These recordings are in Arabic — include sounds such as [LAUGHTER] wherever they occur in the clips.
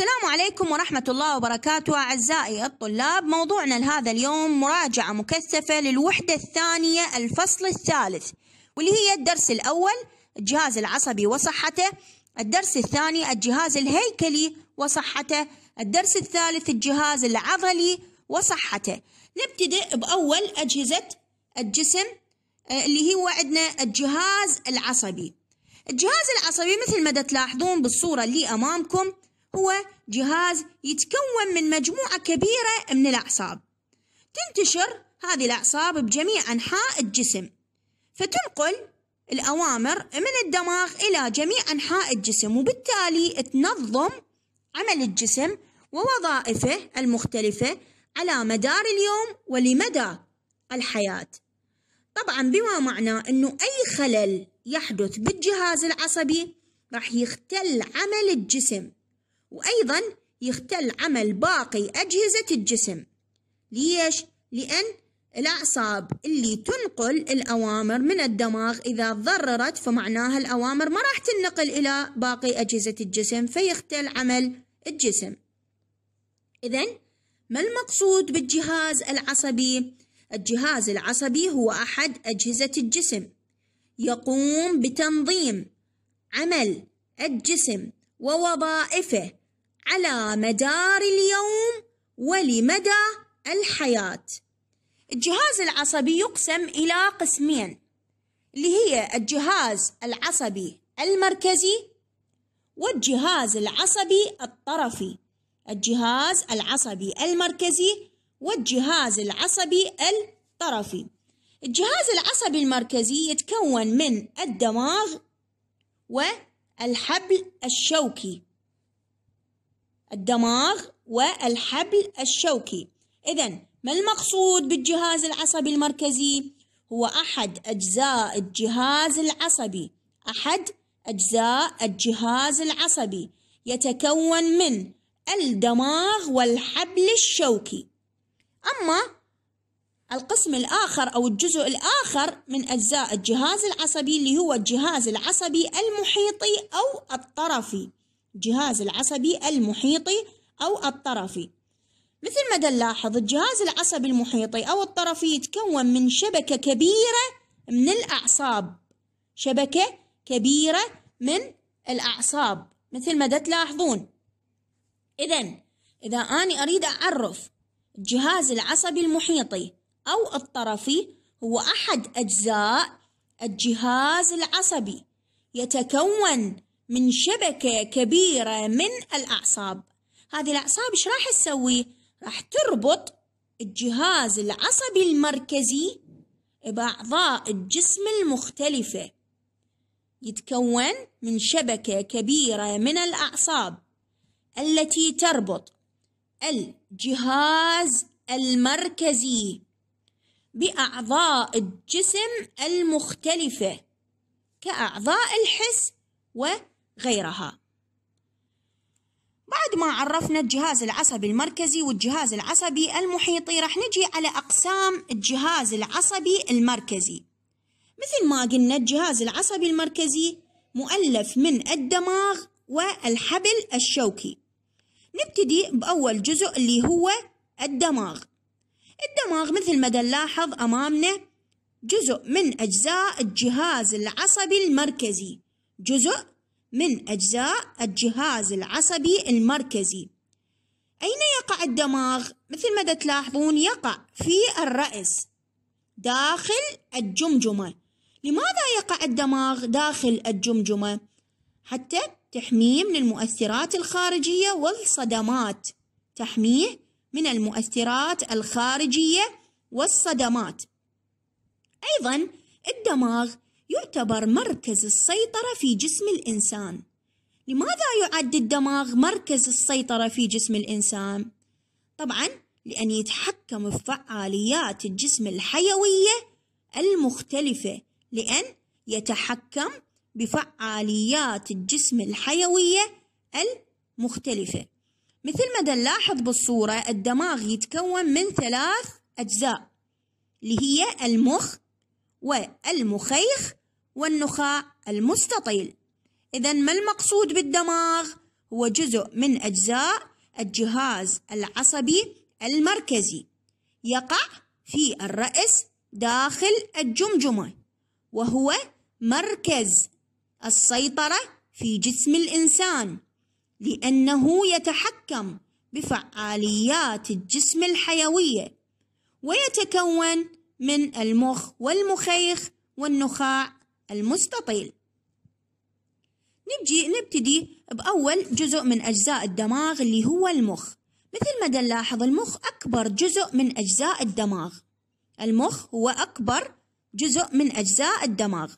السلام عليكم ورحمة الله وبركاته أعزائي الطلاب موضوعنا لهذا اليوم مراجعة مكثفة للوحدة الثانية الفصل الثالث واللي هي الدرس الأول الجهاز العصبي وصحته الدرس الثاني الجهاز الهيكلي وصحته الدرس الثالث الجهاز العضلي وصحته نبتدئ بأول أجهزة الجسم آه، اللي هو عندنا الجهاز العصبي الجهاز العصبي مثل ما تلاحظون بالصورة اللي أمامكم هو جهاز يتكون من مجموعة كبيرة من الأعصاب تنتشر هذه الأعصاب بجميع أنحاء الجسم فتنقل الأوامر من الدماغ إلى جميع أنحاء الجسم وبالتالي تنظم عمل الجسم ووظائفه المختلفة على مدار اليوم ولمدى الحياة طبعا بما معنى أنه أي خلل يحدث بالجهاز العصبي راح يختل عمل الجسم وأيضا يختل عمل باقي أجهزة الجسم ليش؟ لأن الأعصاب اللي تنقل الأوامر من الدماغ إذا تضررت فمعناها الأوامر ما راح تنقل إلى باقي أجهزة الجسم فيختل عمل الجسم إذا ما المقصود بالجهاز العصبي؟ الجهاز العصبي هو أحد أجهزة الجسم يقوم بتنظيم عمل الجسم ووظائفه على مدار اليوم ولمدى الحياة. الجهاز العصبي يقسم إلى قسمين اللي هي الجهاز العصبي المركزي والجهاز العصبي الطرفي. الجهاز العصبي المركزي والجهاز العصبي الطرفي. الجهاز العصبي المركزي يتكون من الدماغ و الحبل الشوكي الدماغ والحبل الشوكي إذا ما المقصود بالجهاز العصبي المركزي؟ هو أحد أجزاء الجهاز العصبي أحد أجزاء الجهاز العصبي يتكون من الدماغ والحبل الشوكي أما القسم الآخر أو الجزء الآخر من أجزاء الجهاز العصبي اللي هو الجهاز العصبي المحيطي أو الطرفي الجهاز العصبي المحيطي أو الطرفي مثل ما نلاحظ الجهاز العصبي المحيطي أو الطرفي يتكون من شبكة كبيرة من الأعصاب شبكة كبيرة من الأعصاب مثل ما تلاحظون إذا إذا أنا أريد أعرف الجهاز العصبي المحيطي أو الطرفي هو أحد أجزاء الجهاز العصبي يتكون من شبكة كبيرة من الأعصاب هذه الأعصاب إيش راح تسوي؟ راح تربط الجهاز العصبي المركزي بأعضاء الجسم المختلفة يتكون من شبكة كبيرة من الأعصاب التي تربط الجهاز المركزي بأعضاء الجسم المختلفة كأعضاء الحس وغيرها. بعد ما عرفنا الجهاز العصبي المركزي والجهاز العصبي المحيطي راح نجي على أقسام الجهاز العصبي المركزي. مثل ما قلنا الجهاز العصبي المركزي مؤلف من الدماغ والحبل الشوكي. نبتدي بأول جزء اللي هو الدماغ. الدماغ مثل ما نلاحظ أمامنا جزء من أجزاء الجهاز العصبي المركزي جزء من أجزاء الجهاز العصبي المركزي أين يقع الدماغ؟ مثل ما تلاحظون يقع في الرأس داخل الجمجمة لماذا يقع الدماغ داخل الجمجمة؟ حتى تحميه من المؤثرات الخارجية والصدمات تحميه من المؤثرات الخارجية والصدمات أيضا الدماغ يعتبر مركز السيطرة في جسم الإنسان لماذا يعد الدماغ مركز السيطرة في جسم الإنسان؟ طبعا لأن يتحكم في فعاليات الجسم الحيوية المختلفة لأن يتحكم بفعاليات الجسم الحيوية المختلفة مثل ما نلاحظ بالصورة الدماغ يتكون من ثلاث أجزاء اللي هي المخ والمخيخ والنخاع المستطيل إذا ما المقصود بالدماغ؟ هو جزء من أجزاء الجهاز العصبي المركزي يقع في الرأس داخل الجمجمة وهو مركز السيطرة في جسم الإنسان لأنه يتحكم بفعاليات الجسم الحيوية ويتكون من المخ والمخيخ والنخاع المستطيل نبجي نبتدي بأول جزء من أجزاء الدماغ اللي هو المخ مثل ما نلاحظ المخ أكبر جزء من أجزاء الدماغ المخ هو أكبر جزء من أجزاء الدماغ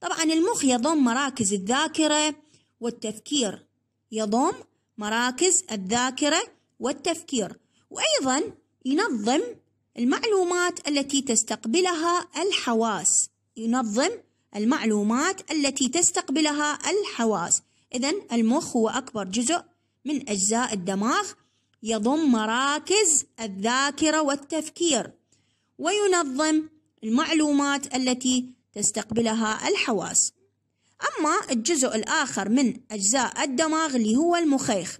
طبعا المخ يضم مراكز الذاكرة والتفكير يضم مراكز الذاكرة والتفكير وأيضا ينظم المعلومات التي تستقبلها الحواس ينظم المعلومات التي تستقبلها الحواس إذا المخ هو أكبر جزء من أجزاء الدماغ يضم مراكز الذاكرة والتفكير وينظم المعلومات التي تستقبلها الحواس أما الجزء الآخر من أجزاء الدماغ اللي هو المخيخ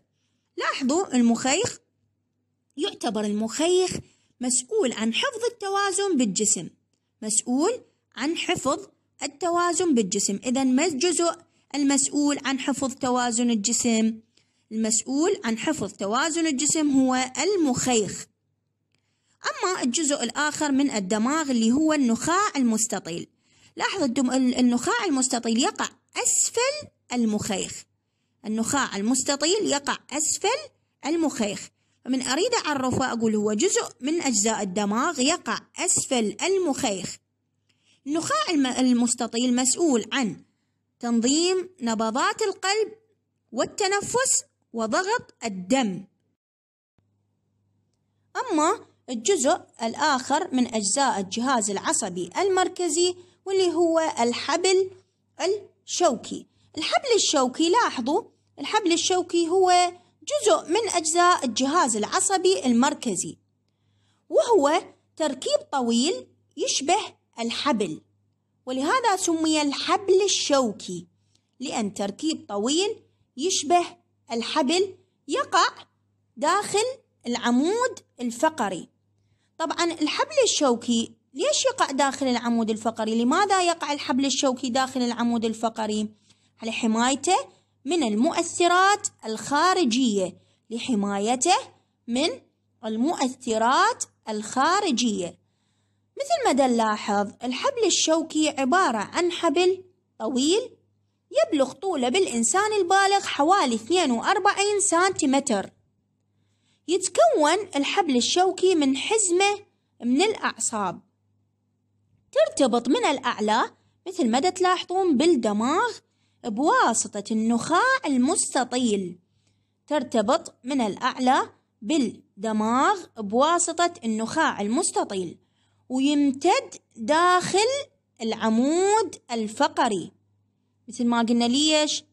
لاحظوا المخيخ يعتبر المخيخ مسؤول عن حفظ التوازن بالجسم مسؤول عن حفظ التوازن بالجسم إذا ما الجزء المسؤول عن حفظ توازن الجسم المسؤول عن حفظ توازن الجسم هو المخيخ أما الجزء الآخر من الدماغ اللي هو النخاع المستطيل لاحظ الدم... النخاع المستطيل يقع أسفل المخيخ النخاع المستطيل يقع أسفل المخيخ فمن أريد أعرفه أقول هو جزء من أجزاء الدماغ يقع أسفل المخيخ النخاع المستطيل مسؤول عن تنظيم نبضات القلب والتنفس وضغط الدم أما الجزء الآخر من أجزاء الجهاز العصبي المركزي واللي هو الحبل الشوكي الحبل الشوكي لاحظوا الحبل الشوكي هو جزء من أجزاء الجهاز العصبي المركزي وهو تركيب طويل يشبه الحبل ولهذا سمي الحبل الشوكي لأن تركيب طويل يشبه الحبل يقع داخل العمود الفقري طبعا الحبل الشوكي ليش يقع داخل العمود الفقري؟ لماذا يقع الحبل الشوكي داخل العمود الفقري؟ لحمايته من المؤثرات الخارجية لحمايته من المؤثرات الخارجية مثل ما نلاحظ الحبل الشوكي عبارة عن حبل طويل يبلغ طوله بالإنسان البالغ حوالي 42 سنتيمتر يتكون الحبل الشوكي من حزمة من الأعصاب ترتبط من الأعلى مثل ما تلاحظون بالدماغ بواسطة النخاع المستطيل ترتبط من الأعلى بالدماغ بواسطة النخاع المستطيل ويمتد داخل العمود الفقري مثل ما قلنا ليش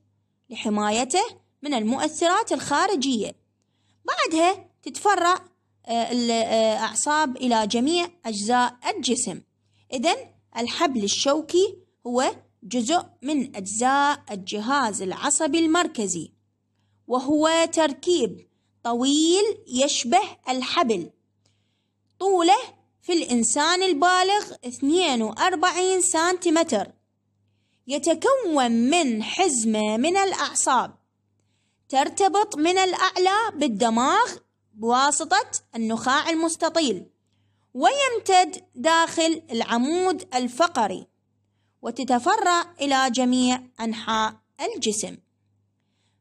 لحمايته من المؤثرات الخارجية بعدها تتفرع آه، الأعصاب آه، إلى جميع أجزاء الجسم إذن الحبل الشوكي هو جزء من أجزاء الجهاز العصبي المركزي وهو تركيب طويل يشبه الحبل طوله في الإنسان البالغ 42 سنتيمتر يتكون من حزمة من الأعصاب ترتبط من الأعلى بالدماغ بواسطة النخاع المستطيل ويمتد داخل العمود الفقري وتتفرع إلى جميع أنحاء الجسم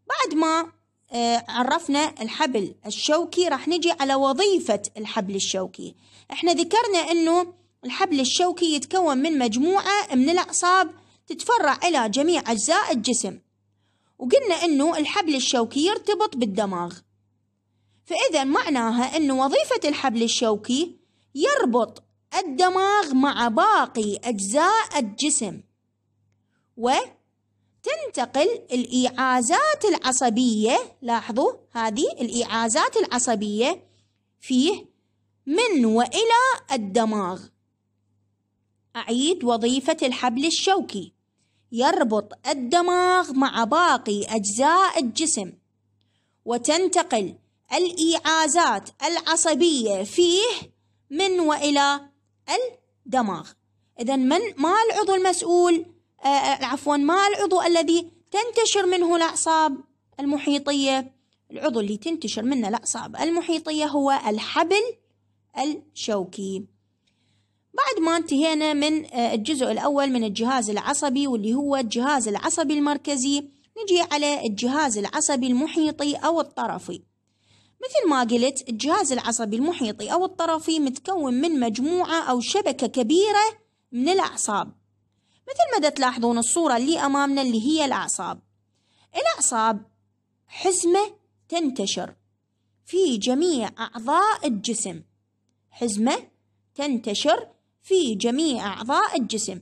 بعد ما آه، عرفنا الحبل الشوكي راح نجي على وظيفة الحبل الشوكي احنا ذكرنا انه الحبل الشوكي يتكون من مجموعة من الأعصاب تتفرع إلى جميع أجزاء الجسم وقلنا انه الحبل الشوكي يرتبط بالدماغ فإذا معناها انه وظيفة الحبل الشوكي يربط الدماغ مع باقي أجزاء الجسم وتنتقل الإيعازات العصبية لاحظوا هذه الإيعازات العصبية فيه من وإلى الدماغ أعيد وظيفة الحبل الشوكي يربط الدماغ مع باقي أجزاء الجسم وتنتقل الإيعازات العصبية فيه من وإلى الدماغ إذا من ما العضو المسؤول آه،, آه عفوا ما العضو الذي تنتشر منه الأعصاب المحيطية العضو اللي تنتشر منه الأعصاب المحيطية هو الحبل الشوكي بعد ما انتهينا من آه، الجزء الأول من الجهاز العصبي واللي هو الجهاز العصبي المركزي نجي على الجهاز العصبي المحيطي أو الطرفي مثل ما قلت الجهاز العصبي المحيطي أو الطرفي متكون من مجموعة أو شبكة كبيرة من الأعصاب مثل ما تلاحظون الصورة اللي أمامنا اللي هي الأعصاب الأعصاب حزمة تنتشر في جميع أعضاء الجسم حزمة تنتشر في جميع أعضاء الجسم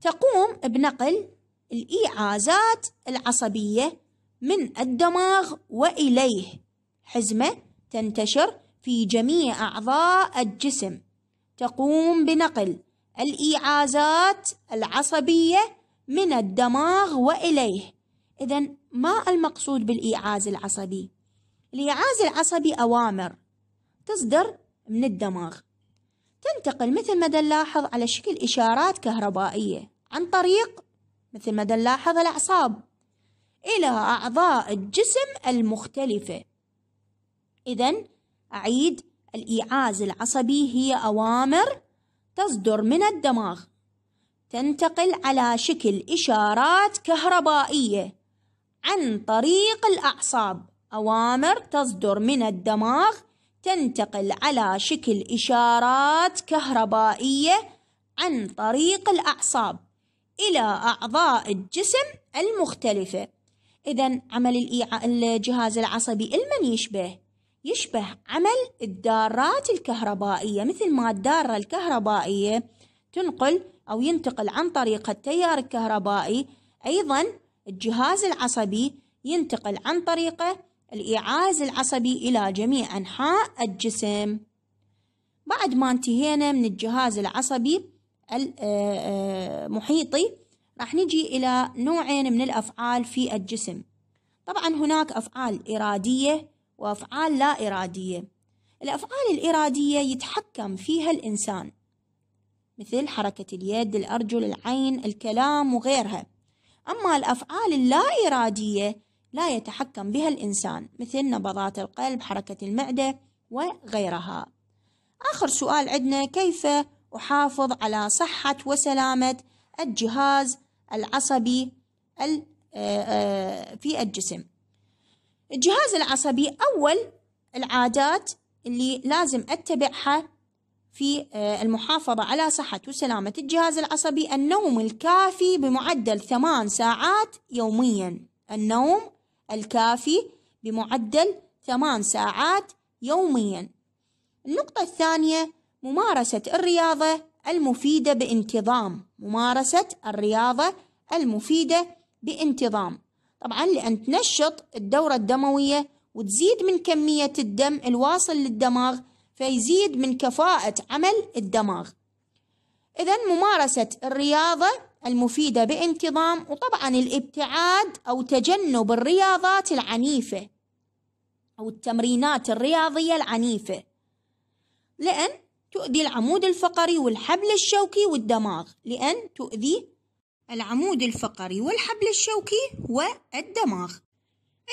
تقوم بنقل الإيعازات العصبية من الدماغ وإليه حزمة تنتشر في جميع أعضاء الجسم تقوم بنقل الإيعازات العصبية من الدماغ وإليه إذا ما المقصود بالإيعاز العصبي؟ الإيعاز العصبي أوامر تصدر من الدماغ تنتقل مثل ما نلاحظ على شكل إشارات كهربائية عن طريق مثل ما نلاحظ الأعصاب إلى أعضاء الجسم المختلفة إذا أعيد الإيعاز العصبي هي أوامر تصدر من الدماغ تنتقل على شكل إشارات كهربائية عن طريق الأعصاب أوامر تصدر من الدماغ تنتقل على شكل إشارات كهربائية عن طريق الأعصاب إلى أعضاء الجسم المختلفة إذا عمل الجهاز العصبي المن يشبه يشبه عمل الدارات الكهربائية مثل ما الدارة الكهربائية تنقل أو ينتقل عن طريق التيار الكهربائي أيضا الجهاز العصبي ينتقل عن طريقه الإيعاز العصبي إلى جميع أنحاء الجسم بعد ما انتهينا من الجهاز العصبي المحيطي آه، آه، راح نجي إلى نوعين من الأفعال في الجسم طبعا هناك أفعال إرادية وأفعال لا إرادية الأفعال الإرادية يتحكم فيها الإنسان مثل حركة اليد الأرجل العين الكلام وغيرها أما الأفعال اللا إرادية لا يتحكم بها الإنسان مثل نبضات القلب حركة المعدة وغيرها آخر سؤال عندنا كيف أحافظ على صحة وسلامة الجهاز العصبي آه، آه، في الجسم الجهاز العصبي أول العادات اللي لازم أتبعها في آه، المحافظة على صحة وسلامة الجهاز العصبي النوم الكافي بمعدل ثمان ساعات يوميا النوم الكافي بمعدل ثمان ساعات يوميا النقطة الثانية ممارسة الرياضة المفيدة بانتظام ممارسة الرياضة المفيدة بانتظام طبعا لأن تنشط الدورة الدموية وتزيد من كمية الدم الواصل للدماغ فيزيد من كفاءة عمل الدماغ إذا ممارسة الرياضة المفيدة بانتظام وطبعا الابتعاد أو تجنب الرياضات العنيفة أو التمرينات الرياضية العنيفة لأن تؤذي العمود الفقري والحبل الشوكي والدماغ لأن تؤذي العمود الفقري والحبل الشوكي والدماغ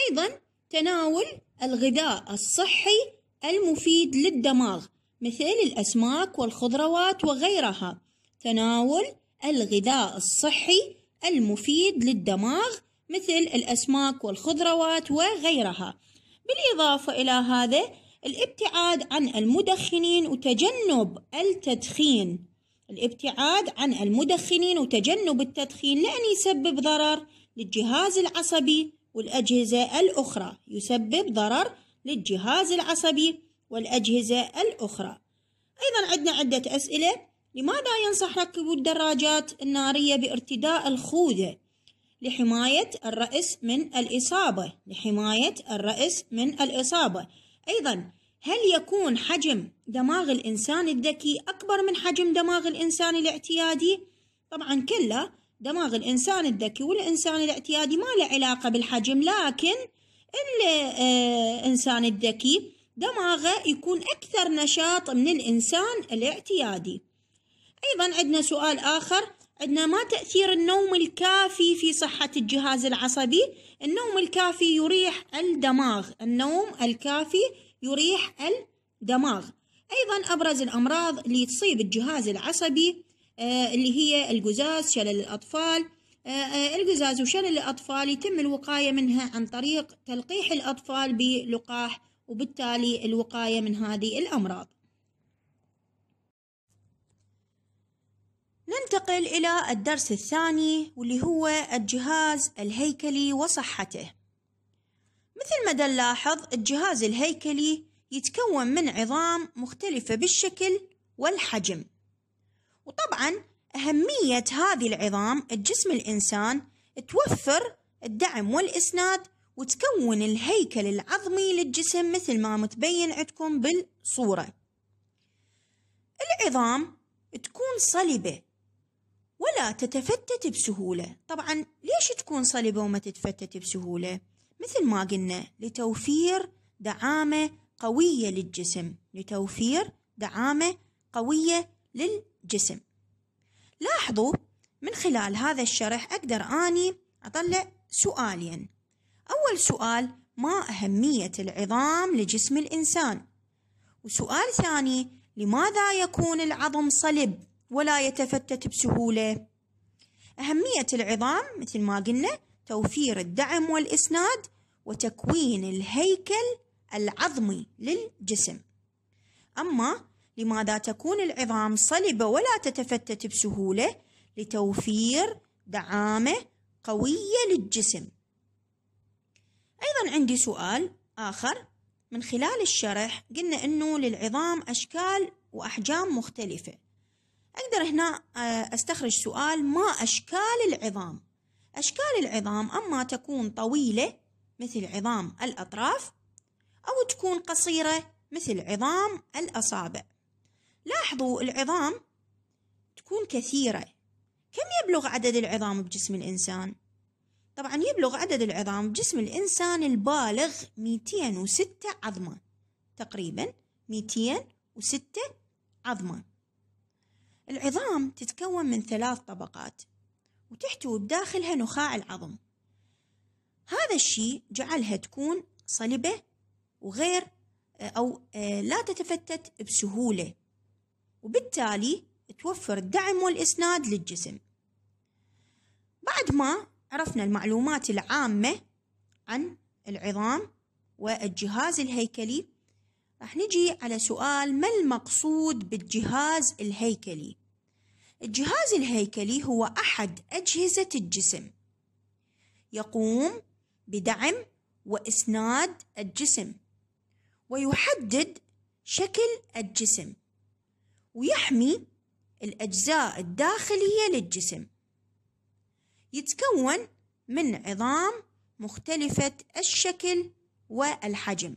أيضا تناول الغذاء الصحي المفيد للدماغ مثل الأسماك والخضروات وغيرها تناول الغذاء الصحي المفيد للدماغ مثل الأسماك والخضروات وغيرها بالإضافة إلى هذا الابتعاد عن المدخنين وتجنب التدخين الابتعاد عن المدخنين وتجنب التدخين لأن يسبب ضرر للجهاز العصبي والأجهزة الأخرى يسبب ضرر للجهاز العصبي والأجهزة الأخرى أيضا عندنا عدة أسئلة لماذا ينصح ركبو الدراجات النارية بارتداء الخوذة لحماية الرأس من الإصابة لحماية الرأس من الإصابة أيضا هل يكون حجم دماغ الإنسان الذكي أكبر من حجم دماغ الإنسان الاعتيادي؟ طبعا كلا دماغ الإنسان الذكي والإنسان الاعتيادي ما له علاقة بالحجم لكن الإنسان آه، الذكي دماغه يكون أكثر نشاط من الإنسان الاعتيادي أيضا عندنا سؤال آخر عندنا ما تأثير النوم الكافي في صحة الجهاز العصبي؟ النوم الكافي يريح الدماغ، النوم الكافي يريح الدماغ أيضا أبرز الأمراض اللي تصيب الجهاز العصبي آه، اللي هي القزاز شلل الأطفال آه، آه، القزاز وشلل الأطفال يتم الوقاية منها عن طريق تلقيح الأطفال بلقاح وبالتالي الوقاية من هذه الأمراض ننتقل إلى الدرس الثاني واللي هو الجهاز الهيكلي وصحته مثل ما نلاحظ الجهاز الهيكلي يتكون من عظام مختلفة بالشكل والحجم وطبعا أهمية هذه العظام الجسم الإنسان توفر الدعم والإسناد وتكون الهيكل العظمي للجسم مثل ما متبين عندكم بالصورة العظام تكون صلبة ولا تتفتت بسهولة طبعا ليش تكون صلبة وما تتفتت بسهولة؟ مثل ما قلنا لتوفير دعامة قوية للجسم لتوفير دعامة قوية للجسم لاحظوا من خلال هذا الشرح أقدر أني أطلع سؤالين أول سؤال ما أهمية العظام لجسم الإنسان وسؤال ثاني لماذا يكون العظم صلب ولا يتفتت بسهولة أهمية العظام مثل ما قلنا توفير الدعم والإسناد وتكوين الهيكل العظمي للجسم أما لماذا تكون العظام صلبة ولا تتفتت بسهولة لتوفير دعامة قوية للجسم أيضا عندي سؤال آخر من خلال الشرح قلنا أنه للعظام أشكال وأحجام مختلفة أقدر هنا آه، أستخرج سؤال ما أشكال العظام أشكال العظام أما تكون طويلة مثل عظام الأطراف أو تكون قصيرة مثل عظام الأصابع لاحظوا العظام تكون كثيرة كم يبلغ عدد العظام بجسم الإنسان؟ طبعا يبلغ عدد العظام بجسم الإنسان البالغ 206 عظمة تقريبا 206 عظمة العظام تتكون من ثلاث طبقات وتحتوي بداخلها نخاع العظم هذا الشيء جعلها تكون صلبة وغير آه، أو آه، لا تتفتت بسهولة وبالتالي توفر الدعم والإسناد للجسم بعد ما عرفنا المعلومات العامة عن العظام والجهاز الهيكلي راح نجي على سؤال ما المقصود بالجهاز الهيكلي الجهاز الهيكلي هو أحد أجهزة الجسم يقوم بدعم وإسناد الجسم ويحدد شكل الجسم ويحمي الأجزاء الداخلية للجسم يتكون من عظام مختلفة الشكل والحجم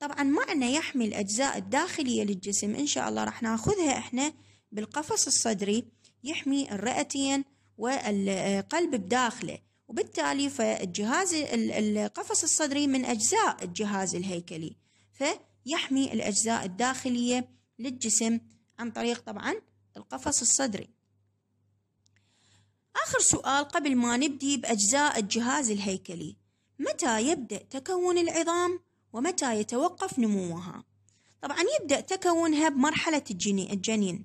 طبعا معنى يحمي الأجزاء الداخلية للجسم إن شاء الله راح ناخذها إحنا بالقفص الصدري يحمي الرئتين والقلب بداخله وبالتالي فالجهاز القفص الصدري من أجزاء الجهاز الهيكلي فيحمي الأجزاء الداخلية للجسم عن طريق طبعا القفص الصدري آخر سؤال قبل ما نبدي بأجزاء الجهاز الهيكلي متى يبدأ تكون العظام ومتى يتوقف نموها؟ طبعا يبدأ تكونها بمرحلة الجنين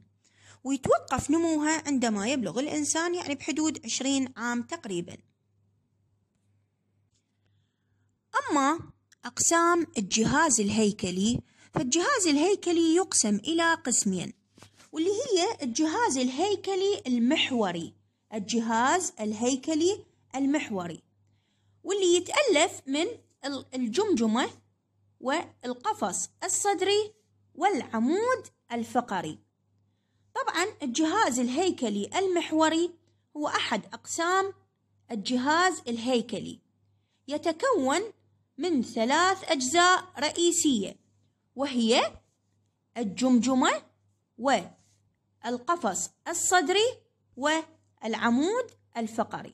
ويتوقف نموها عندما يبلغ الإنسان يعني بحدود 20 عام تقريبا أما أقسام الجهاز الهيكلي فالجهاز الهيكلي يقسم إلى قسمين واللي هي الجهاز الهيكلي المحوري الجهاز الهيكلي المحوري واللي يتألف من الجمجمة والقفص الصدري والعمود الفقري طبعا الجهاز الهيكلي المحوري هو أحد أقسام الجهاز الهيكلي يتكون من ثلاث أجزاء رئيسية وهي الجمجمة والقفص الصدري والعمود الفقري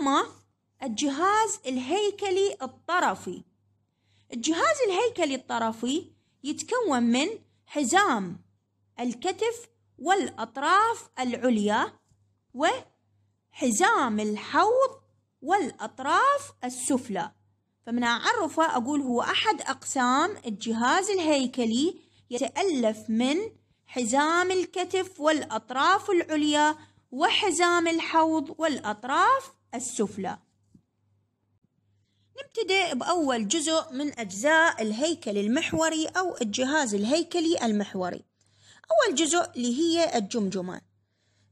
أما الجهاز الهيكلي الطرفي الجهاز الهيكلي الطرفي يتكون من حزام الكتف والأطراف العليا وحزام الحوض والأطراف السفلى فمن أعرفه أقول هو أحد أقسام الجهاز الهيكلي يتألف من حزام الكتف والأطراف العليا وحزام الحوض والأطراف السفلى نبتدئ بأول جزء من أجزاء الهيكل المحوري أو الجهاز الهيكلي المحوري أول جزء اللي هي الجمجمة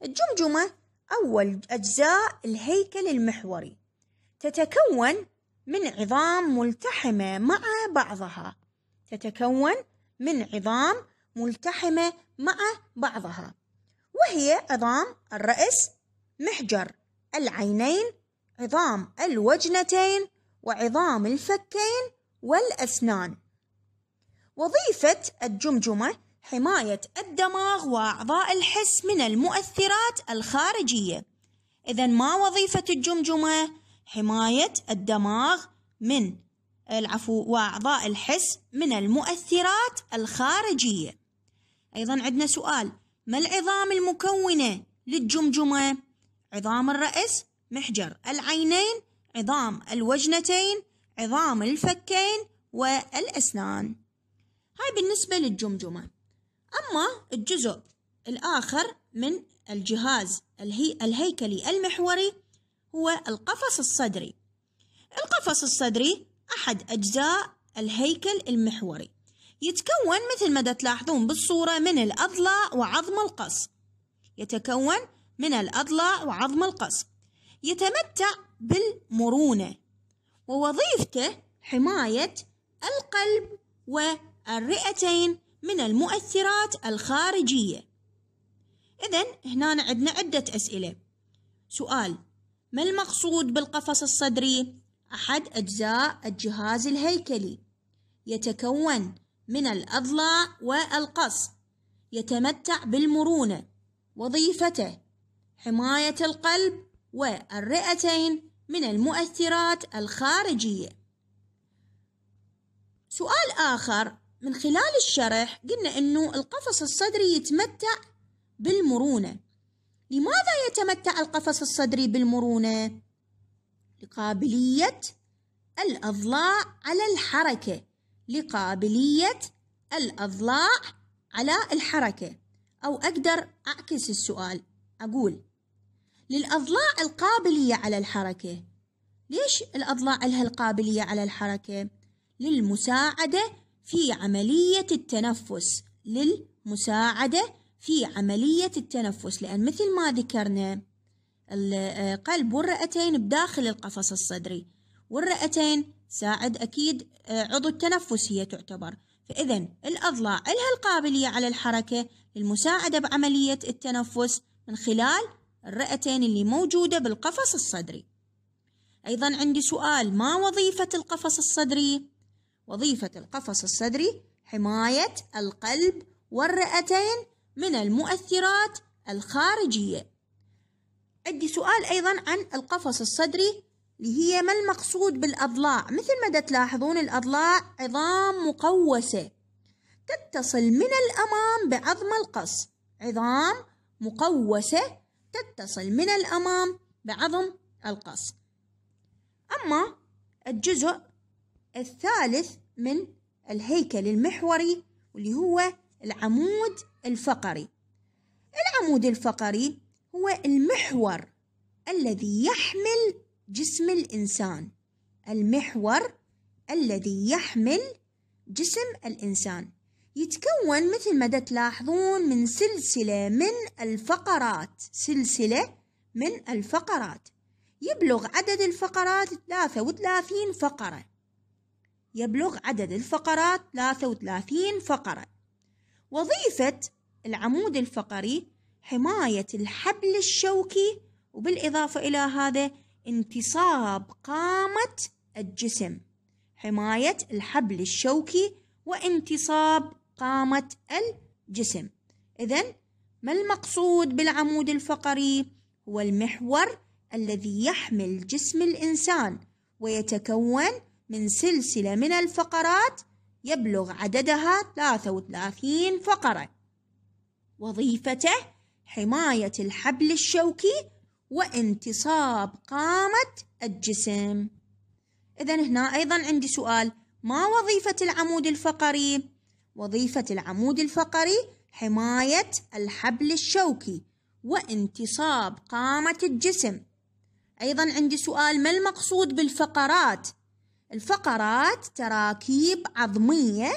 الجمجمة أول أجزاء الهيكل المحوري تتكون من عظام ملتحمة مع بعضها تتكون من عظام ملتحمة مع بعضها وهي عظام الرأس محجر العينين عظام الوجنتين وعظام الفكين والأسنان وظيفة الجمجمة حماية الدماغ وأعضاء الحس من المؤثرات الخارجية إذا ما وظيفة الجمجمة؟ حماية الدماغ من العفو وأعضاء الحس من المؤثرات الخارجية أيضا عندنا سؤال ما العظام المكونة للجمجمة؟ عظام الرأس محجر العينين عظام الوجنتين عظام الفكين والأسنان هاي بالنسبة للجمجمة أما الجزء الآخر من الجهاز الهي الهيكلي المحوري هو القفص الصدري القفص الصدري أحد أجزاء الهيكل المحوري يتكون مثل ما تلاحظون بالصورة من الأضلاع وعظم القص يتكون من الأضلاع وعظم القص يتمتع بالمرونة ووظيفته حماية القلب والرئتين من المؤثرات الخارجية إذا هنا عندنا عدة أسئلة سؤال ما المقصود بالقفص الصدري؟ أحد أجزاء الجهاز الهيكلي يتكون من الأضلاع والقص يتمتع بالمرونة وظيفته حماية القلب والرئتين من المؤثرات الخارجية سؤال آخر من خلال الشرح قلنا أنه القفص الصدري يتمتع بالمرونة لماذا يتمتع القفص الصدري بالمرونة؟ لقابلية الأضلاع على الحركة لقابلية الأضلاع على الحركة أو أقدر أعكس السؤال أقول للأضلاع القابلية على الحركة ليش الأضلاع لها القابلية على الحركة؟ للمساعدة في عملية التنفس للمساعدة في عملية التنفس لأن مثل ما ذكرنا القلب آه، والرئتين بداخل القفص الصدري والرئتين تساعد أكيد آه، عضو التنفس هي تعتبر فإذا الأضلاع لها القابلية على الحركة للمساعدة بعملية التنفس من خلال الرئتين اللي موجودة بالقفص الصدري أيضا عندي سؤال ما وظيفة القفص الصدري؟ وظيفة القفص الصدري حماية القلب والرئتين من المؤثرات الخارجية عندي سؤال أيضا عن القفص الصدري اللي هي ما المقصود بالأضلاع مثل ما تلاحظون الأضلاع عظام مقوسة تتصل من الأمام بعظم القص عظام مقوسة تتصل من الأمام بعظم القص أما الجزء الثالث من الهيكل المحوري واللي هو العمود الفقري العمود الفقري هو المحور الذي يحمل جسم الإنسان المحور الذي يحمل جسم الإنسان يتكون مثل ما تلاحظون من سلسلة من الفقرات سلسلة من الفقرات يبلغ عدد الفقرات 33 فقرة يبلغ عدد الفقرات 33 فقرة وظيفة العمود الفقري حماية الحبل الشوكي وبالإضافة إلى هذا انتصاب قامة الجسم حماية الحبل الشوكي وانتصاب قامة الجسم إذا ما المقصود بالعمود الفقري؟ هو المحور الذي يحمل جسم الإنسان ويتكون من سلسلة من الفقرات يبلغ عددها 33 فقرة وظيفته حماية الحبل الشوكي وانتصاب قامة الجسم إذا هنا أيضا عندي سؤال ما وظيفة العمود الفقري؟ وظيفة العمود الفقري حماية الحبل الشوكي وانتصاب قامة الجسم أيضا عندي سؤال ما المقصود بالفقرات؟ الفقرات تراكيب عظمية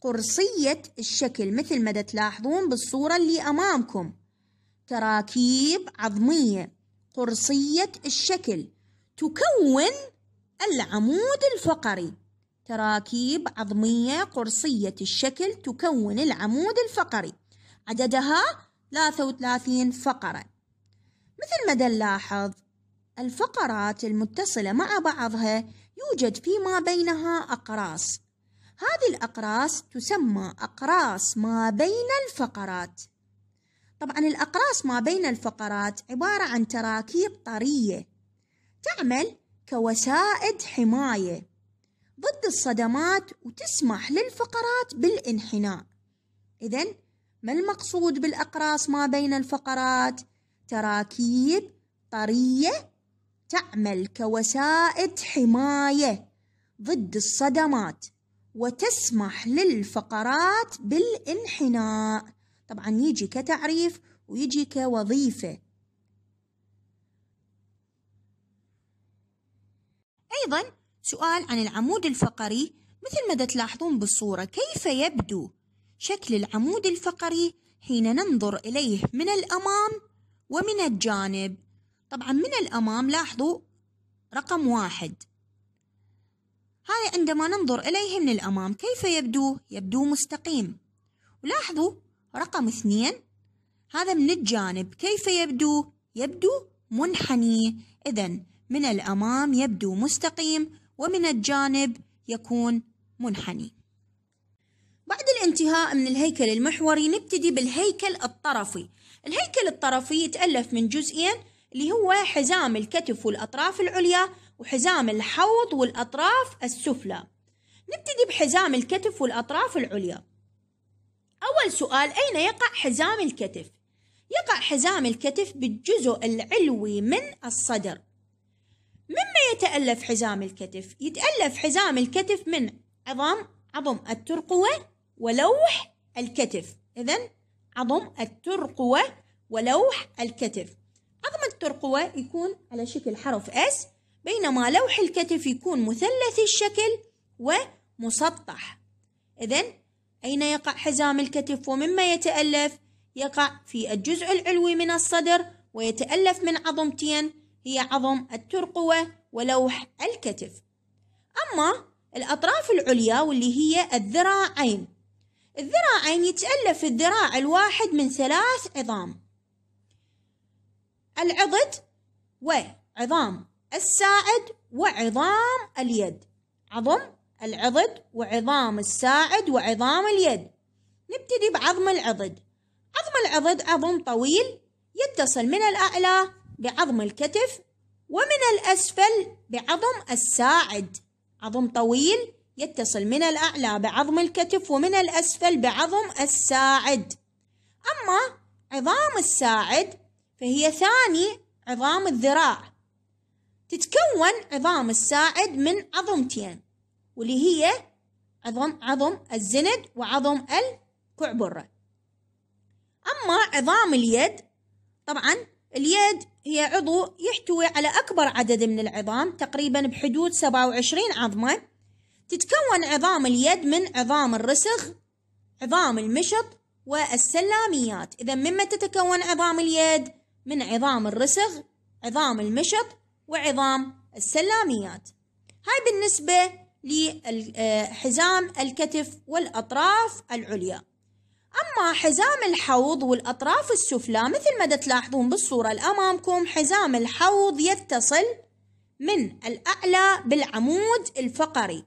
قرصية الشكل مثل ما تلاحظون بالصورة اللي أمامكم تراكيب عظمية قرصية الشكل تكون العمود الفقري تراكيب عظمية قرصية الشكل تكون العمود الفقري عددها 33 فقرة مثل ما نلاحظ الفقرات المتصلة مع بعضها يوجد فيما بينها أقراص هذه الأقراص تسمى أقراص ما بين الفقرات طبعا الأقراص ما بين الفقرات عبارة عن تراكيب طرية تعمل كوسائد حماية ضد الصدمات وتسمح للفقرات بالانحناء إذا ما المقصود بالأقراص ما بين الفقرات؟ تراكيب طرية تعمل كوسائد حماية ضد الصدمات وتسمح للفقرات بالانحناء طبعا يجي كتعريف ويجي كوظيفة أيضا سؤال عن العمود الفقري مثل ما تلاحظون بالصورة كيف يبدو شكل العمود الفقري حين ننظر إليه من الأمام ومن الجانب طبعا من الأمام لاحظوا رقم واحد هذا عندما ننظر إليه من الأمام كيف يبدو؟ يبدو مستقيم ولاحظوا رقم اثنين هذا من الجانب كيف يبدو؟ يبدو منحني إذا من الأمام يبدو مستقيم ومن الجانب يكون منحني بعد الانتهاء من الهيكل المحوري نبتدي بالهيكل الطرفي الهيكل الطرفي يتألف من جزئين اللي هو حزام الكتف والأطراف العليا وحزام الحوض والأطراف السفلى نبتدي بحزام الكتف والأطراف العليا أول سؤال أين يقع حزام الكتف؟ يقع حزام الكتف بالجزء العلوي من الصدر مما يتألف حزام الكتف؟ يتألف حزام الكتف من عظام عظم الترقوة ولوح الكتف إذا عظم الترقوة ولوح الكتف عظم الترقوة يكون على شكل حرف S بينما لوح الكتف يكون مثلث الشكل ومسطح إذا أين يقع حزام الكتف ومما يتألف؟ يقع في الجزء العلوي من الصدر ويتألف من عظمتين هي عظم الترقوة ولوح الكتف أما الأطراف العليا واللي هي الذراعين الذراعين يتألف الذراع الواحد من ثلاث عظام العضد وعظام الساعد وعظام اليد عظم العضد وعظام الساعد وعظام اليد نبتدي بعظم العضد عظم العضد عظم طويل يتصل من الأعلى بعظم الكتف ومن الأسفل بعظم الساعد عظم طويل يتصل من الأعلى بعظم الكتف ومن الأسفل بعظم الساعد أما عظام الساعد فهي ثاني عظام الذراع تتكون عظام الساعد من عظمتين واللي هي عظم عظم الزند وعظم الكعبرة أما عظام اليد طبعا اليد هي عضو يحتوي على أكبر عدد من العظام تقريبا بحدود 27 عظمة تتكون عظام اليد من عظام الرسغ عظام المشط والسلاميات إذا مما تتكون عظام اليد؟ من عظام الرسغ عظام المشط وعظام السلاميات هاي بالنسبة لحزام الكتف والأطراف العليا أما حزام الحوض والأطراف السفلى مثل ما تلاحظون بالصورة الأمامكم حزام الحوض يتصل من الأعلى بالعمود الفقري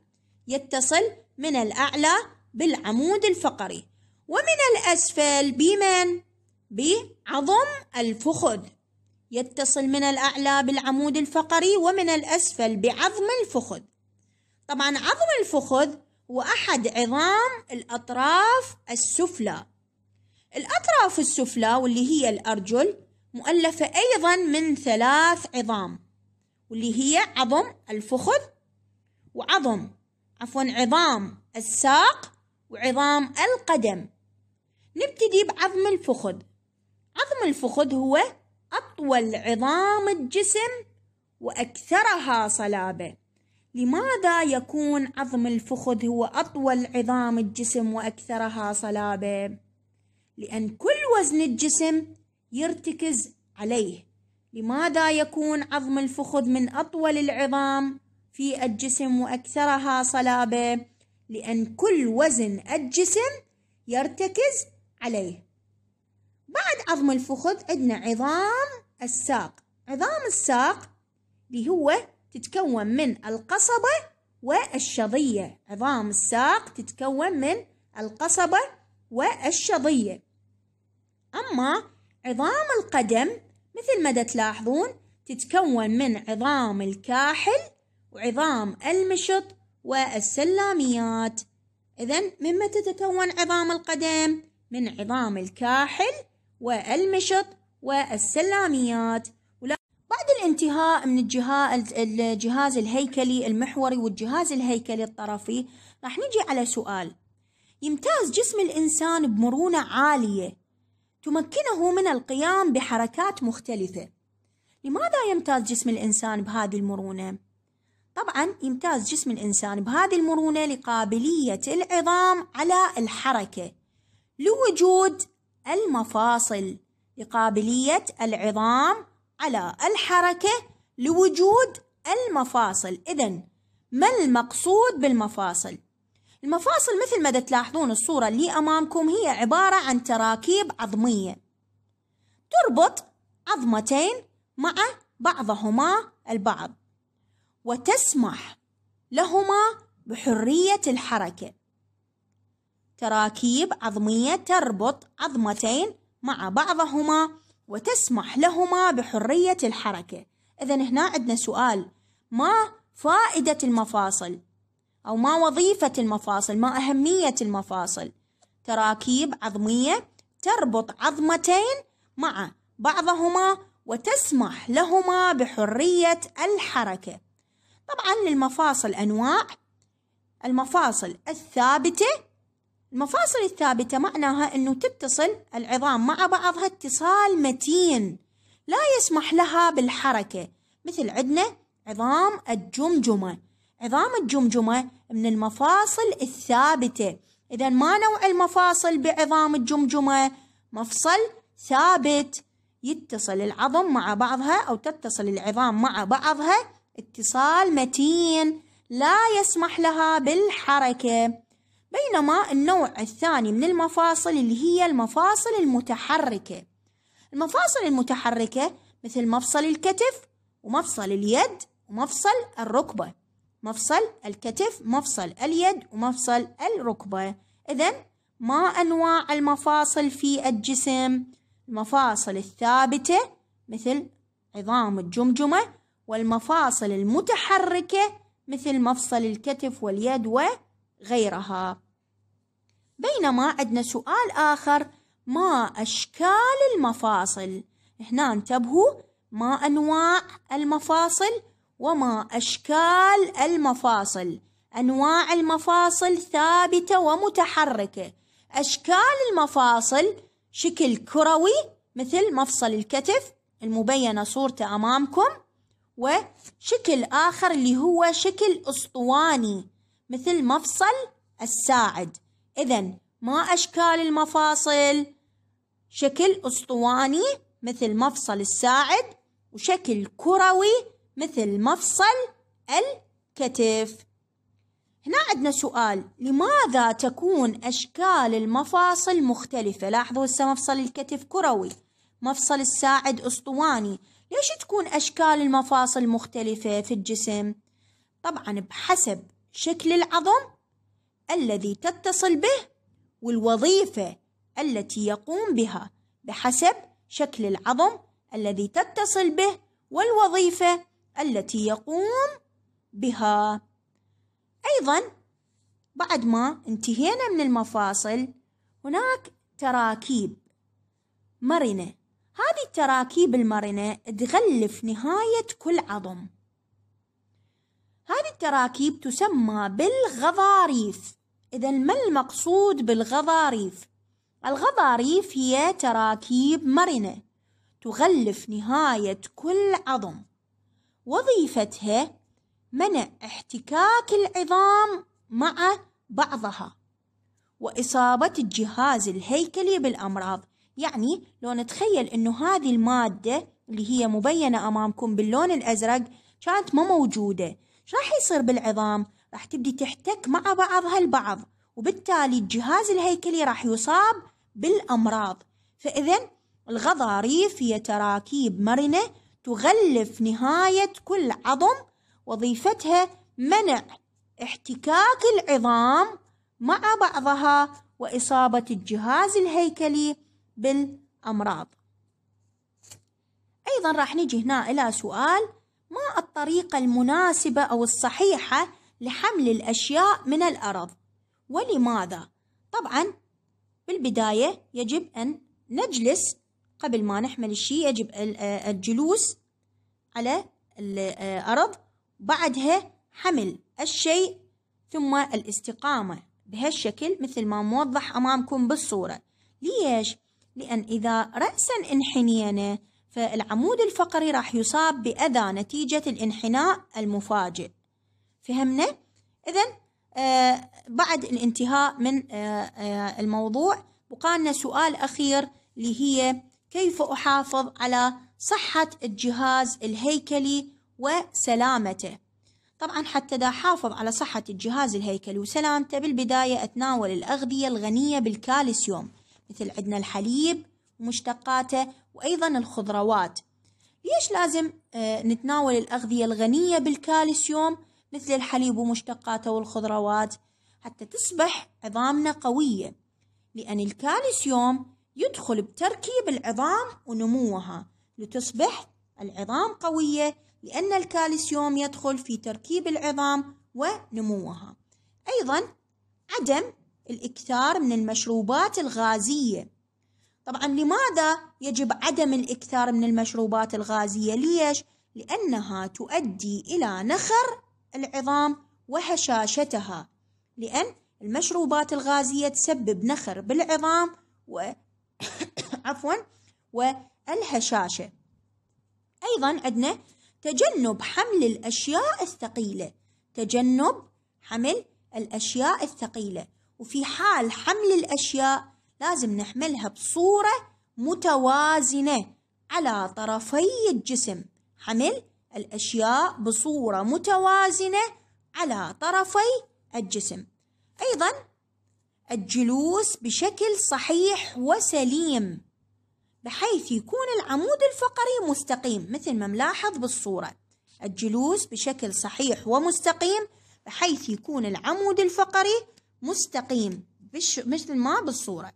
يتصل من الأعلى بالعمود الفقري ومن الأسفل بمن؟ بعظم الفخذ يتصل من الأعلى بالعمود الفقري ومن الأسفل بعظم الفخذ طبعا عظم الفخذ هو أحد عظام الأطراف السفلى الأطراف السفلى واللي هي الأرجل مؤلفة أيضا من ثلاث عظام واللي هي عظم الفخذ وعظم عفوا عظام الساق وعظام القدم نبتدي بعظم الفخذ عظم الفخذ هو أطول عظام الجسم وأكثرها صلابة لماذا يكون عظم الفخذ هو أطول عظام الجسم وأكثرها صلابة؟ لأن كل وزن الجسم يرتكز عليه لماذا يكون عظم الفخذ من أطول العظام في الجسم وأكثرها صلابة؟ لأن كل وزن الجسم يرتكز عليه بعد عظم الفخذ عندنا عظام الساق عظام الساق اللي هو تتكون من القصبة والشظية عظام الساق تتكون من القصبة والشظية أما عظام القدم مثل ما تلاحظون تتكون من عظام الكاحل وعظام المشط والسلاميات إذا مما تتكون عظام القدم من عظام الكاحل والمشط والسلاميات بعد الانتهاء من الجهاز الهيكلي المحوري والجهاز الهيكلي الطرفي راح نجي على سؤال يمتاز جسم الإنسان بمرونة عالية تمكنه من القيام بحركات مختلفة لماذا يمتاز جسم الإنسان بهذه المرونة؟ طبعا يمتاز جسم الإنسان بهذه المرونة لقابلية العظام على الحركة لوجود المفاصل لقابلية العظام على الحركة لوجود المفاصل إذا ما المقصود بالمفاصل؟ المفاصل مثل ما تلاحظون الصورة اللي أمامكم هي عبارة عن تراكيب عظمية تربط عظمتين مع بعضهما البعض وتسمح لهما بحرية الحركة تراكيب عظمية تربط عظمتين مع بعضهما وتسمح لهما بحرية الحركة إذا هنا عندنا سؤال ما فائدة المفاصل أو ما وظيفة المفاصل ما أهمية المفاصل تراكيب عظمية تربط عظمتين مع بعضهما وتسمح لهما بحرية الحركة طبعا للمفاصل أنواع المفاصل الثابتة المفاصل الثابتة معناها أنه تتصل العظام مع بعضها اتصال متين لا يسمح لها بالحركة مثل عندنا عظام الجمجمة عظام الجمجمة من المفاصل الثابتة إذا ما نوع المفاصل بعظام الجمجمة مفصل ثابت يتصل العظم مع بعضها أو تتصل العظام مع بعضها اتصال متين لا يسمح لها بالحركة بينما النوع الثاني من المفاصل اللي هي المفاصل المتحركة المفاصل المتحركة مثل مفصل الكتف ومفصل اليد ومفصل الركبة مفصل الكتف مفصل اليد ومفصل الركبة إذا ما أنواع المفاصل في الجسم المفاصل الثابتة مثل عظام الجمجمة والمفاصل المتحركة مثل مفصل الكتف واليد وغيرها بينما عندنا سؤال آخر ما أشكال المفاصل هنا انتبهوا ما أنواع المفاصل وما أشكال المفاصل أنواع المفاصل ثابتة ومتحركة أشكال المفاصل شكل كروي مثل مفصل الكتف المبينة صورته أمامكم وشكل آخر اللي هو شكل أسطواني مثل مفصل الساعد إذا ما أشكال المفاصل؟ شكل أسطواني مثل مفصل الساعد وشكل كروي مثل مفصل الكتف هنا عندنا سؤال لماذا تكون أشكال المفاصل مختلفة؟ لاحظوا هسه مفصل الكتف كروي مفصل الساعد أسطواني ليش تكون أشكال المفاصل مختلفة في الجسم؟ طبعا بحسب شكل العظم الذي تتصل به والوظيفة التي يقوم بها بحسب شكل العظم الذي تتصل به والوظيفة التي يقوم بها أيضا بعد ما انتهينا من المفاصل هناك تراكيب مرنة هذه التراكيب المرنة تغلف نهاية كل عظم هذه التراكيب تسمى بالغضاريف إذا ما المقصود بالغضاريف؟ الغضاريف هي تراكيب مرنة تغلف نهاية كل عظم وظيفتها منع احتكاك العظام مع بعضها وإصابة الجهاز الهيكلي بالأمراض يعني لو نتخيل أنه هذه المادة اللي هي مبينة أمامكم باللون الأزرق كانت ما موجودة راح يصير بالعظام راح تبدي تحتك مع بعضها البعض وبالتالي الجهاز الهيكلي راح يصاب بالأمراض فإذا الغضاريف هي تراكيب مرنة تغلف نهاية كل عظم وظيفتها منع احتكاك العظام مع بعضها وإصابة الجهاز الهيكلي بالأمراض أيضا راح نجي هنا إلى سؤال ما الطريقة المناسبة أو الصحيحة لحمل الأشياء من الأرض ولماذا؟ طبعا بالبداية يجب أن نجلس قبل ما نحمل الشيء يجب آه، الجلوس على الأرض آه، بعدها حمل الشيء ثم الاستقامة بهالشكل مثل ما موضح أمامكم بالصورة ليش؟ لأن إذا رأسا انحنينا فالعمود الفقري راح يصاب بأذى نتيجة الانحناء المفاجئ فهمنا اذا آه بعد الانتهاء من آه آه الموضوع وقالنا سؤال اخير اللي هي كيف احافظ على صحة الجهاز الهيكلي وسلامته طبعا حتى دا حافظ على صحة الجهاز الهيكلي وسلامته بالبداية أتناول الأغذية الغنية بالكالسيوم مثل عندنا الحليب ومشتقاته وأيضا الخضروات ليش لازم آه، نتناول الأغذية الغنية بالكالسيوم مثل الحليب ومشتقاته والخضروات حتى تصبح عظامنا قوية لأن الكالسيوم يدخل بتركيب العظام ونموها لتصبح العظام قوية لأن الكالسيوم يدخل في تركيب العظام ونموها أيضا عدم الإكثار من المشروبات الغازية طبعا لماذا يجب عدم الإكثار من المشروبات الغازية ليش؟ لأنها تؤدي إلى نخر العظام وهشاشتها لأن المشروبات الغازية تسبب نخر بالعظام و [COUGHS] عفوا والهشاشة أيضا عندنا تجنب حمل الأشياء الثقيلة تجنب حمل الأشياء الثقيلة وفي حال حمل الأشياء لازم نحملها بصورة متوازنة على طرفي الجسم حمل الأشياء بصورة متوازنة على طرفي الجسم. أيضا الجلوس بشكل صحيح وسليم بحيث يكون العمود الفقري مستقيم مثل ما ملاحظ بالصورة. الجلوس بشكل صحيح ومستقيم بحيث يكون العمود الفقري مستقيم بش مثل ما بالصورة.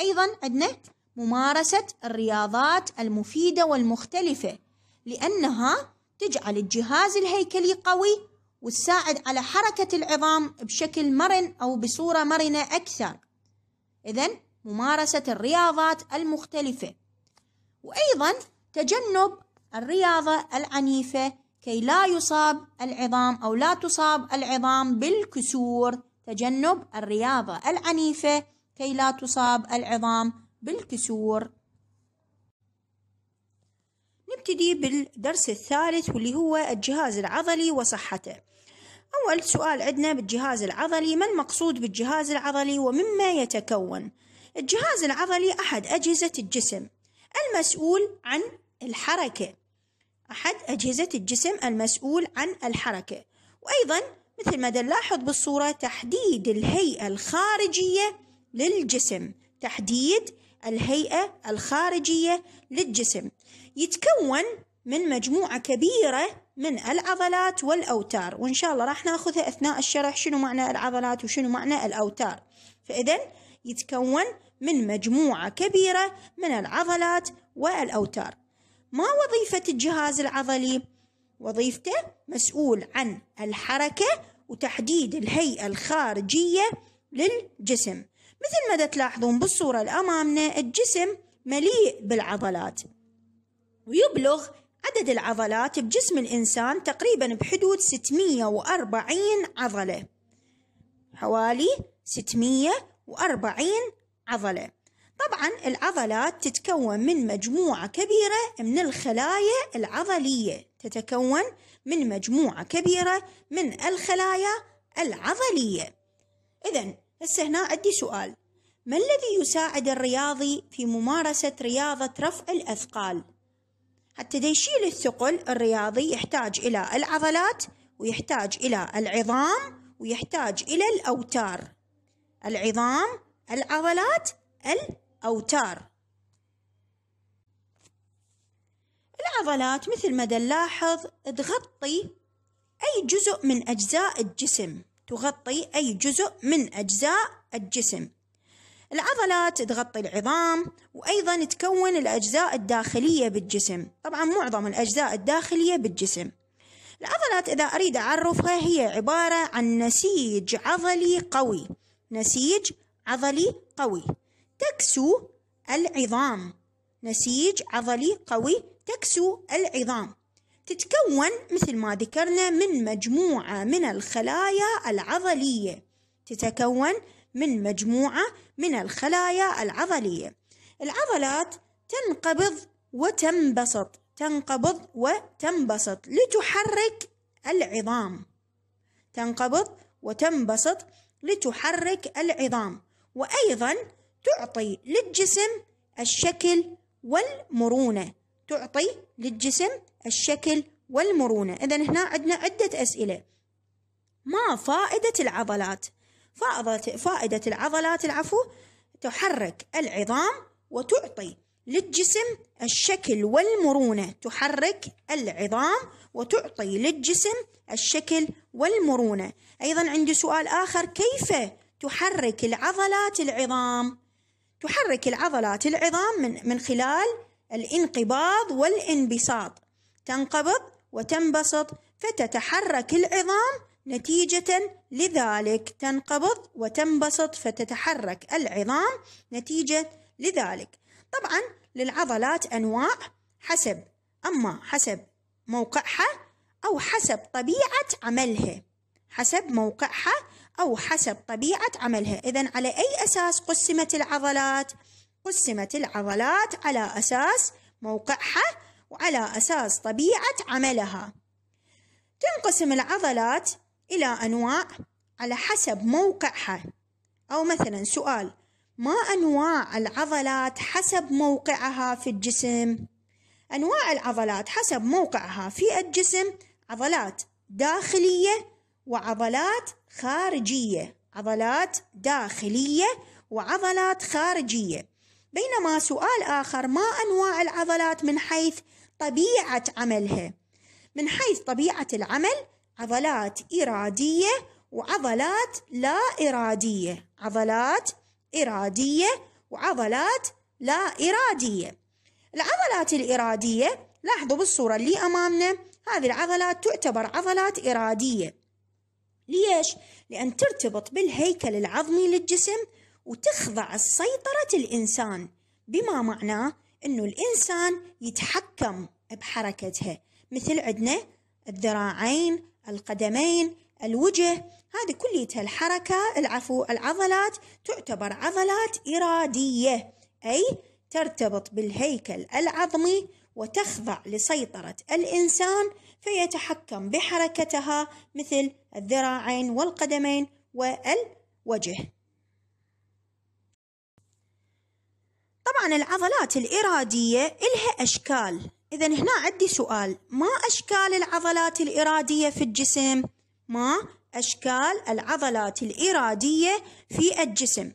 أيضا عندنا ممارسة الرياضات المفيدة والمختلفة لأنها تجعل الجهاز الهيكلي قوي وتساعد على حركة العظام بشكل مرن أو بصورة مرنة أكثر إذا ممارسة الرياضات المختلفة وأيضا تجنب الرياضة العنيفة كي لا يصاب العظام أو لا تصاب العظام بالكسور تجنب الرياضة العنيفة كي لا تصاب العظام بالكسور نبتدي بالدرس الثالث واللي هو الجهاز العضلي وصحته أول سؤال عندنا بالجهاز العضلي ما المقصود بالجهاز العضلي ومما يتكون الجهاز العضلي أحد أجهزة الجسم المسؤول عن الحركة أحد أجهزة الجسم المسؤول عن الحركة وأيضا مثل ما نلاحظ بالصورة تحديد الهيئة الخارجية للجسم تحديد الهيئة الخارجية للجسم يتكون من مجموعة كبيرة من العضلات والأوتار وإن شاء الله راح ناخذها أثناء الشرح شنو معنى العضلات وشنو معنى الأوتار فإذا يتكون من مجموعة كبيرة من العضلات والأوتار ما وظيفة الجهاز العضلي؟ وظيفته مسؤول عن الحركة وتحديد الهيئة الخارجية للجسم مثل ما تلاحظون بالصورة الأمامنا الجسم مليء بالعضلات ويبلغ عدد العضلات بجسم الإنسان تقريبا بحدود 640 عضلة حوالي 640 عضلة طبعا العضلات تتكون من مجموعة كبيرة من الخلايا العضلية تتكون من مجموعة كبيرة من الخلايا العضلية إذا هسه هنا عندي سؤال ما الذي يساعد الرياضي في ممارسة رياضة رفع الأثقال؟ حتى يشيل الثقل الرياضي يحتاج إلى العضلات ويحتاج إلى العظام ويحتاج إلى الأوتار العظام العضلات الأوتار العضلات مثل ما نلاحظ تغطي أي جزء من أجزاء الجسم تغطي أي جزء من أجزاء الجسم العضلات تغطي العظام وأيضا تكون الأجزاء الداخلية بالجسم طبعا معظم الأجزاء الداخلية بالجسم العضلات إذا أريد أعرفها هي عبارة عن نسيج عضلي قوي نسيج عضلي قوي تكسو العظام نسيج عضلي قوي تكسو العظام تتكون مثل ما ذكرنا من مجموعة من الخلايا العضلية تتكون من مجموعة من الخلايا العضلية العضلات تنقبض وتنبسط تنقبض وتنبسط لتحرك العظام تنقبض وتنبسط لتحرك العظام وأيضا تعطي للجسم الشكل والمرونة تعطي للجسم الشكل والمرونة إذا هنا عندنا عدة أسئلة ما فائدة العضلات؟ فائدة العضلات العفو تحرك العظام وتعطي للجسم الشكل والمرونة تحرك العظام وتعطي للجسم الشكل والمرونة أيضا عندي سؤال آخر كيف تحرك العضلات العظام تحرك العضلات العظام من, من خلال الانقباض والانبساط تنقبض وتنبسط فتتحرك العظام نتيجة لذلك تنقبض وتنبسط فتتحرك العظام نتيجة لذلك طبعا للعضلات أنواع حسب أما حسب موقعها أو حسب طبيعة عملها حسب موقعها أو حسب طبيعة عملها إذا على أي أساس قسمت العضلات؟ قسمت العضلات على أساس موقعها وعلى أساس طبيعة عملها تنقسم العضلات إلى أنواع على حسب موقعها أو مثلا سؤال ما أنواع العضلات حسب موقعها في الجسم؟ أنواع العضلات حسب موقعها في الجسم عضلات داخلية وعضلات خارجية، عضلات داخلية وعضلات خارجية، بينما سؤال آخر ما أنواع العضلات من حيث طبيعة عملها؟ من حيث طبيعة العمل عضلات إرادية وعضلات لا إرادية عضلات إرادية وعضلات لا إرادية العضلات الإرادية لاحظوا بالصورة اللي أمامنا هذه العضلات تعتبر عضلات إرادية ليش؟ لأن ترتبط بالهيكل العظمي للجسم وتخضع لسيطرة الإنسان بما معناه أنه الإنسان يتحكم بحركتها مثل عندنا الذراعين القدمين الوجه هذه كليتها الحركة العفو العضلات تعتبر عضلات إرادية أي ترتبط بالهيكل العظمي وتخضع لسيطرة الإنسان فيتحكم بحركتها مثل الذراعين والقدمين والوجه. طبعا العضلات الإرادية إلها أشكال إذا هنا عندي سؤال ما أشكال العضلات الإرادية في الجسم؟ ما أشكال العضلات الإرادية في الجسم؟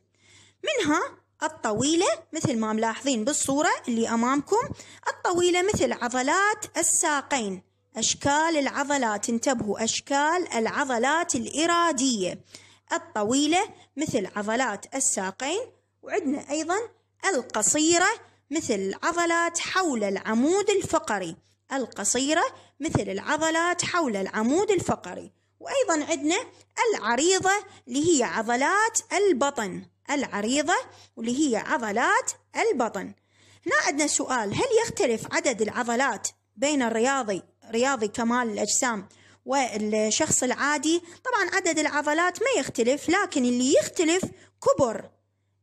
منها الطويلة مثل ما ملاحظين بالصورة اللي أمامكم الطويلة مثل عضلات الساقين أشكال العضلات انتبهوا أشكال العضلات الإرادية الطويلة مثل عضلات الساقين وعندنا أيضا القصيرة مثل العضلات حول العمود الفقري القصيرة مثل العضلات حول العمود الفقري وأيضا عندنا العريضة اللي هي عضلات البطن العريضة واللي هي عضلات البطن هنا عندنا سؤال هل يختلف عدد العضلات بين الرياضي رياضي كمال الأجسام والشخص العادي طبعا عدد العضلات ما يختلف لكن اللي يختلف كبر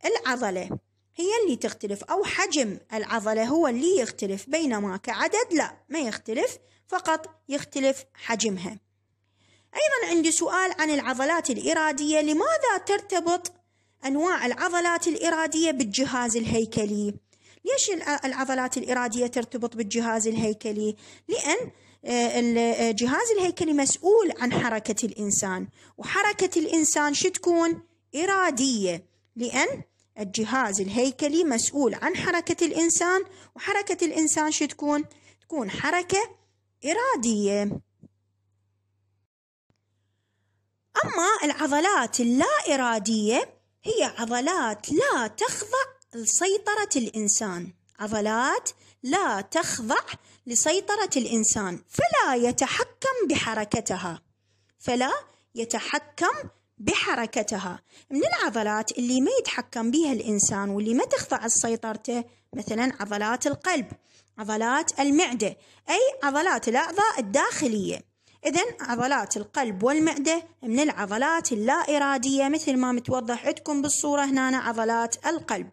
العضلة هي اللي تختلف أو حجم العضلة هو اللي يختلف بينما كعدد لا ما يختلف فقط يختلف حجمها أيضا عندي سؤال عن العضلات الإرادية لماذا ترتبط أنواع العضلات الإرادية بالجهاز الهيكلي ليش العضلات الإرادية ترتبط بالجهاز الهيكلي لأن آه، الجهاز الهيكلي مسؤول عن حركة الإنسان وحركة الإنسان شو تكون إرادية لأن الجهاز الهيكلي مسؤول عن حركة الإنسان وحركة الإنسان شو تكون؟ تكون حركة إرادية أما العضلات اللا إرادية هي عضلات لا تخضع لسيطرة الإنسان عضلات لا تخضع لسيطرة الإنسان فلا يتحكم بحركتها فلا يتحكم بحركتها من العضلات اللي ما يتحكم بها الإنسان واللي ما تخضع لسيطرته مثلا عضلات القلب عضلات المعدة أي عضلات الأعضاء الداخلية إذا عضلات القلب والمعدة من العضلات اللا إرادية مثل ما متوضح عندكم بالصورة هنا عضلات القلب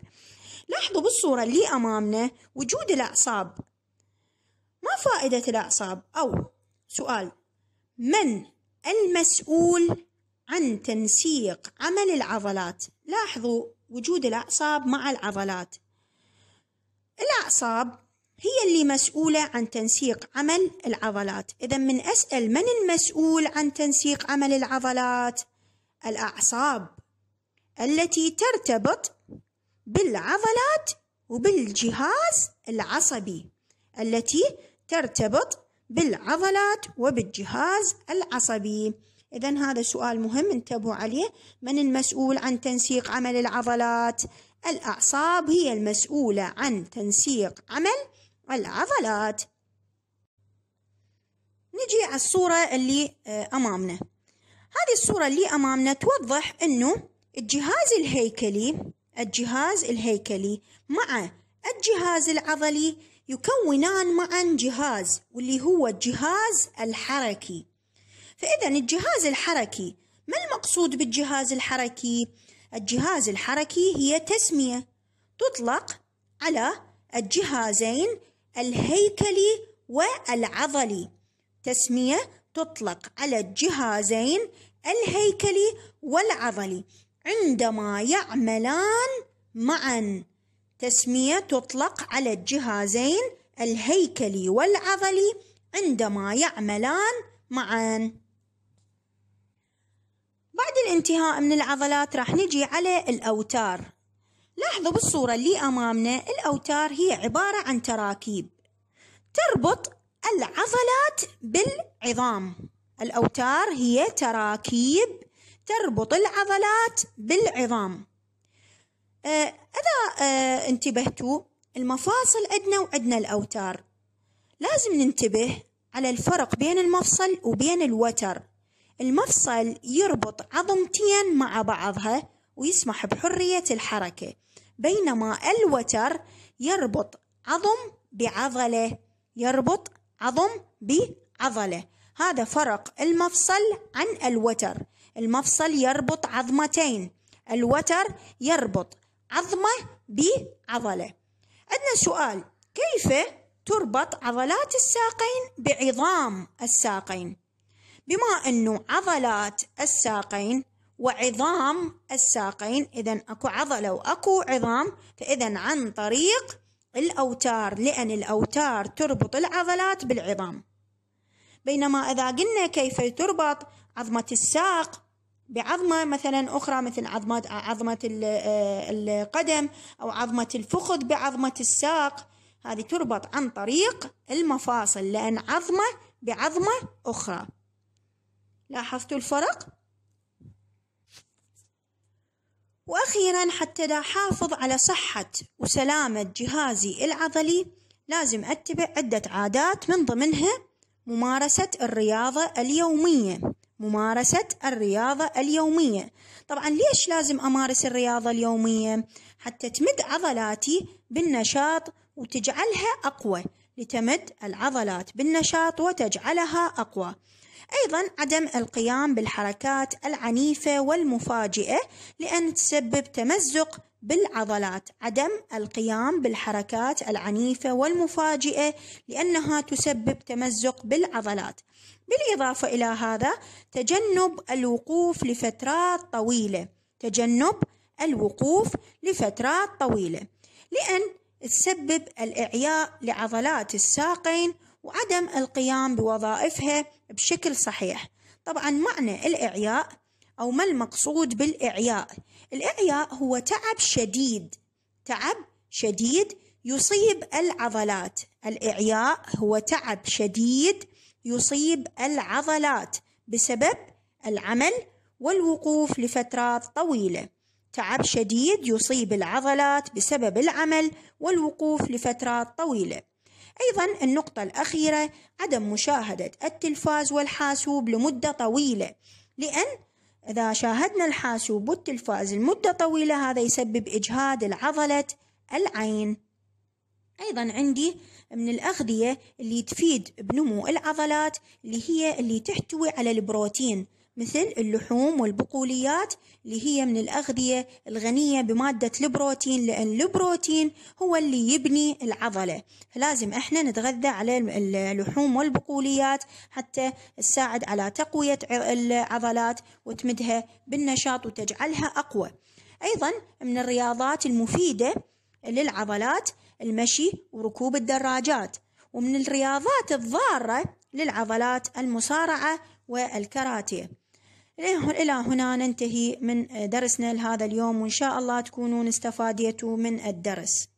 لاحظوا بالصورة اللي أمامنا وجود الأعصاب ما فائدة الأعصاب أو سؤال من المسؤول عن تنسيق عمل العضلات لاحظوا وجود الأعصاب مع العضلات الأعصاب هي اللي مسؤولة عن تنسيق عمل العضلات إذا من أسأل من المسؤول عن تنسيق عمل العضلات؟ الأعصاب التي ترتبط بالعضلات وبالجهاز العصبي التي ترتبط بالعضلات وبالجهاز العصبي إذا هذا سؤال مهم انتبهوا عليه من المسؤول عن تنسيق عمل العضلات؟ الأعصاب هي المسؤولة عن تنسيق عمل العضلات نجي على الصورة اللي آه، أمامنا هذه الصورة اللي أمامنا توضح أنه الجهاز الهيكلي الجهاز الهيكلي مع الجهاز العضلي يكونان معا جهاز واللي هو الجهاز الحركي فإذا الجهاز الحركي ما المقصود بالجهاز الحركي؟ الجهاز الحركي هي تسمية تطلق على الجهازين الهيكلي والعضلي تسمية تطلق على الجهازين الهيكلي والعضلي عندما يعملان معا تسمية تطلق على الجهازين الهيكلي والعضلي عندما يعملان معا بعد الانتهاء من العضلات راح نجي على الأوتار لاحظوا بالصورة اللي أمامنا الأوتار هي عبارة عن تراكيب تربط العضلات بالعظام الأوتار هي تراكيب تربط العضلات بالعظام آه إذا آه انتبهتوا المفاصل عندنا وعندنا الأوتار لازم ننتبه على الفرق بين المفصل وبين الوتر المفصل يربط عظمتين مع بعضها ويسمح بحرية الحركة بينما الوتر يربط عظم بعضلة يربط عظم بعضلة هذا فرق المفصل عن الوتر المفصل يربط عظمتين الوتر يربط عظمة بعضلة عندنا سؤال كيف تربط عضلات الساقين بعظام الساقين بما أنه عضلات الساقين وعظام الساقين إذا أكو عضلة وأكو عظام فإذا عن طريق الأوتار لأن الأوتار تربط العضلات بالعظام بينما إذا قلنا كيف تربط عظمة الساق بعظمة مثلا أخرى مثل عظمة عظمة آه، القدم أو عظمة الفخذ بعظمة الساق هذه تربط عن طريق المفاصل لأن عظمة بعظمة أخرى لاحظتوا الفرق واخيرا حتى دا احافظ على صحه وسلامه جهازي العضلي لازم اتبع عده عادات من ضمنها ممارسه الرياضه اليوميه ممارسة الرياضة اليومية طبعا ليش لازم أمارس الرياضة اليومية؟ حتى تمد عضلاتي بالنشاط وتجعلها أقوى لتمد العضلات بالنشاط وتجعلها أقوى أيضا عدم القيام بالحركات العنيفة والمفاجئة لأن تسبب تمزق بالعضلات عدم القيام بالحركات العنيفة والمفاجئة لأنها تسبب تمزق بالعضلات بالإضافة إلى هذا تجنب الوقوف لفترات طويلة تجنب الوقوف لفترات طويلة لأن تسبب الإعياء لعضلات الساقين وعدم القيام بوظائفها بشكل صحيح طبعا معنى الإعياء أو ما المقصود بالإعياء الإعياء هو تعب شديد تعب شديد يصيب العضلات الإعياء هو تعب شديد يصيب العضلات بسبب العمل والوقوف لفترات طويلة تعب شديد يصيب العضلات بسبب العمل والوقوف لفترات طويله أيضا النقطة الأخيرة عدم مشاهدة التلفاز والحاسوب لمدة طويلة لأن إذا شاهدنا الحاسوب والتلفاز لمدة طويلة هذا يسبب إجهاد العضلة العين أيضا عندي من الأغذية اللي تفيد بنمو العضلات اللي هي اللي تحتوي على البروتين مثل اللحوم والبقوليات اللي هي من الأغذية الغنية بمادة البروتين لأن البروتين هو اللي يبني العضلة فلازم احنا نتغذى على اللحوم والبقوليات حتى تساعد على تقوية العضلات وتمدها بالنشاط وتجعلها أقوى أيضا من الرياضات المفيدة للعضلات المشي وركوب الدراجات ومن الرياضات الضارة للعضلات المصارعة والكاراتيه إلى هنا ننتهي من درسنا لهذا اليوم وإن شاء الله تكونون استفاديتوا من الدرس